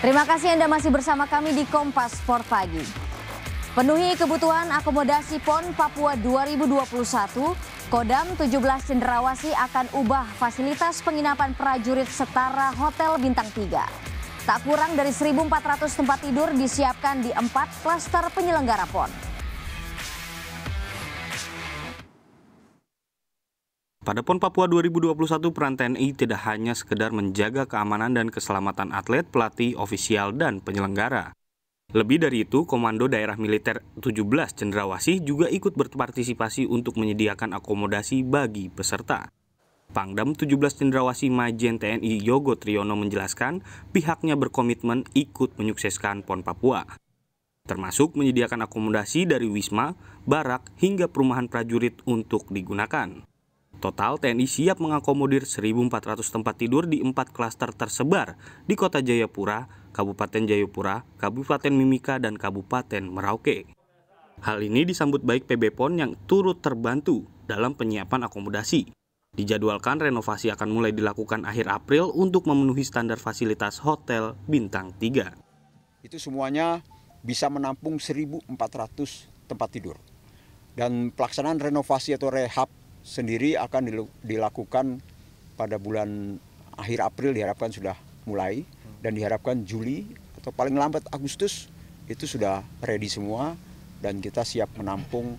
Terima kasih Anda masih bersama kami di Kompas Sport Pagi. Penuhi kebutuhan akomodasi PON Papua 2021, Kodam 17 Cenderawasi akan ubah fasilitas penginapan prajurit setara Hotel Bintang 3. Tak kurang dari 1.400 tempat tidur disiapkan di empat klaster penyelenggara PON. Pada PON Papua 2021, peran TNI tidak hanya sekedar menjaga keamanan dan keselamatan atlet, pelatih, ofisial, dan penyelenggara. Lebih dari itu, Komando Daerah Militer 17 Cendrawasih juga ikut berpartisipasi untuk menyediakan akomodasi bagi peserta. Pangdam 17 Cendrawasih Majen TNI Yogo Triyono menjelaskan pihaknya berkomitmen ikut menyukseskan PON Papua termasuk menyediakan akomodasi dari Wisma, Barak, hingga perumahan prajurit untuk digunakan. Total, TNI siap mengakomodir 1.400 tempat tidur di empat klaster tersebar di Kota Jayapura, Kabupaten Jayapura, Kabupaten Mimika, dan Kabupaten Merauke. Hal ini disambut baik PB PON yang turut terbantu dalam penyiapan akomodasi. Dijadwalkan renovasi akan mulai dilakukan akhir April untuk memenuhi standar fasilitas hotel bintang 3. Itu semuanya bisa menampung 1.400 tempat tidur. Dan pelaksanaan renovasi atau rehab sendiri akan dilakukan pada bulan akhir April diharapkan sudah mulai dan diharapkan Juli atau paling lambat Agustus itu sudah ready semua dan kita siap menampung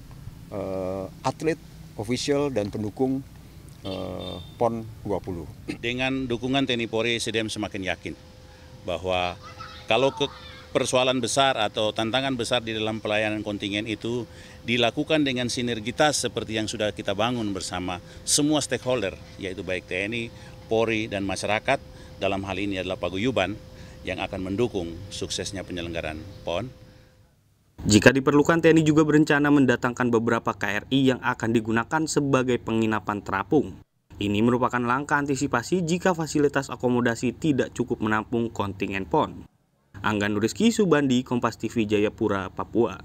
uh, atlet, official dan pendukung uh, PON 20. Dengan dukungan TNI Polri, SDM semakin yakin bahwa kalau ke persoalan besar atau tantangan besar di dalam pelayanan kontingen itu dilakukan dengan sinergitas seperti yang sudah kita bangun bersama semua stakeholder, yaitu baik TNI, Polri, dan masyarakat, dalam hal ini adalah paguyuban, yang akan mendukung suksesnya penyelenggaraan PON. Jika diperlukan, TNI juga berencana mendatangkan beberapa KRI yang akan digunakan sebagai penginapan terapung. Ini merupakan langkah antisipasi jika fasilitas akomodasi tidak cukup menampung kontingen PON. Angga Nuris Subandi, Kompas TV Jayapura, Papua.